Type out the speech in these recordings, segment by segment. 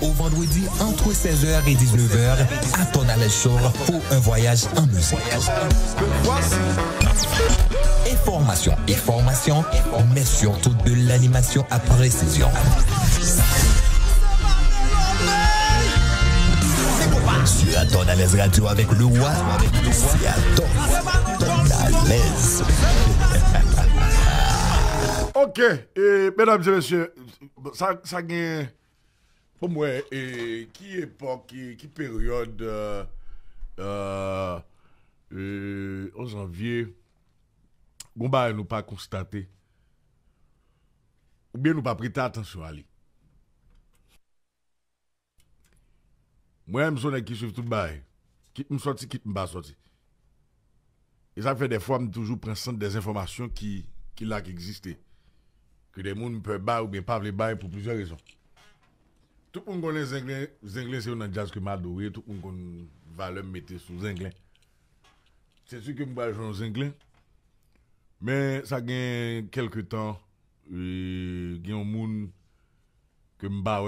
au vendredi entre 16h et 19h à ton show pour un voyage en musique. Information et formation, mais surtout de l'animation à précision. Sur Radio avec le roi, c'est Ok, et mesdames et messieurs, ça, ça gagne. Pour moi, et qui époque, qui, période, euh, euh, euh, en janvier, on ne pas constaté ou bien nous pas prêté attention à lui. Moi, je suis qui suit tout le bail. Qui me sorti, qui me pas sorti. Et ça fait des fois, je toujours prendre des informations qui, qui là, qui existent. Que des gens ne peuvent pas ou bien pas les pour plusieurs raisons. Tout le monde connaît Zinglin. c'est un jazz que m'a adoré. Tout le monde connaît valeur mettre sous Zinglin. C'est sûr que je joue Zinglin. Mais ça gagne quelques temps. Il y a un monde que m'a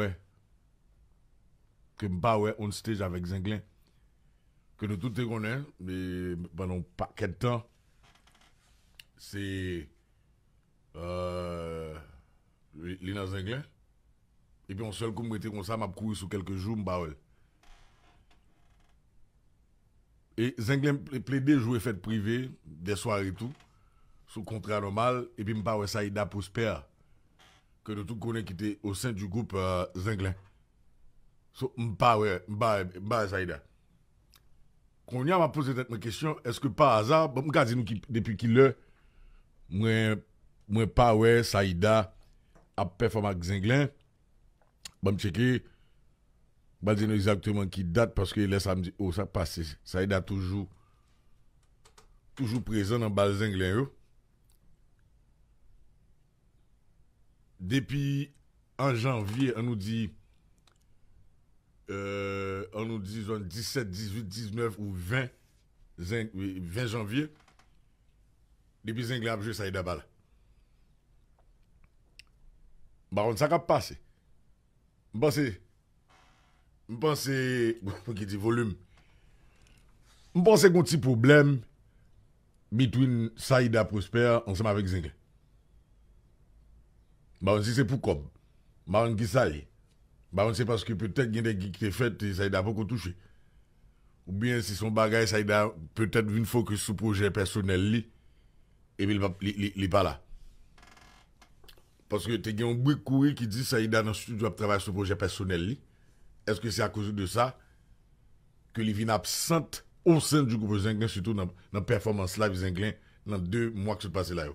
Que m'baoué on stage avec Zinglin. Que nous tous connaissons. Mais pendant un paquet temps, c'est. Euh, Lina Zinglin. Et puis on seul comme était comme ça, m'a couru sous quelques jours, m'a Et Zenglem plaidé, joué fête privée, des soirées et tout, sous contrat normal, et puis m'pa ça, Saïda Prosper, que de tout connaît qui était au sein du groupe euh, Zenglem. So, m'a m'a Saïda. Quand on m'a posé cette question, est-ce que par hasard, bon, regarde nous depuis qu'il le moi, moi, pas, ouais, Saïda a performé avec Zenglin. Bon, checker. Bon, dire exactement qui date parce que les samedi, oh, ça passe. Ça est toujours, toujours présent dans bal là, Depuis en janvier, on nous dit, euh, on nous dit 17, 18, 19 ou 20, 20 janvier. Depuis joué ça bah, a on passé je pense pour qui dit volume petit problème entre Saïda Prosper ensemble avec Zing Bah on dit c'est pour comme bah pense que ça bah on sait parce que peut-être qu'il y a des qui et fait Saïda pas beaucoup touché ou bien si son bagage Saïda peut-être une fois que son projet personnel et il n'est pas là parce que tu as un bruit qui dit Saïda dans un studio travaille sur le projet personnel. Est-ce que c'est à cause de ça que Livine absente au sein du groupe Zinglin, surtout dans la performance live Zinglin, dans deux mois qui se passés là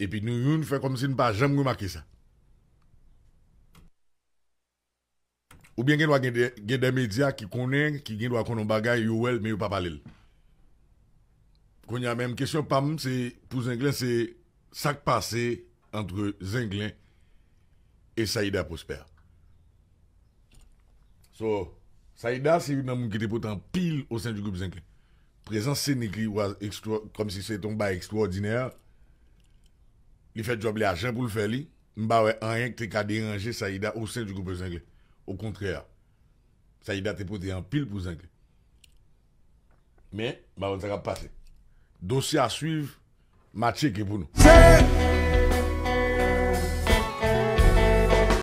Et puis nous, nous faisons comme si nous n'avons jamais remarqué ça. Ou bien il y a des médias qui connaissent, qui ont des choses, mais ils ne parlent pas. Kwenye a men, m kesyon pam m se pou Zenglen se sak pase entre Zenglen e Saida Prosper. So, Saida se yon nan moun ki te pote an pil ou senjou group Zenglen. Prezant Sénégri ou as ekstra, kom si se ton ba ekstraordinèr, li fet job li a jen pou l fè li, m ba wè an yon ki te ka deranje Saida ou senjou group Zenglen. Ou kontrèr, Saida te pote an pil pou Zenglen. Men, m a wè n se ka pase. dossier à suivre, Mathieu pour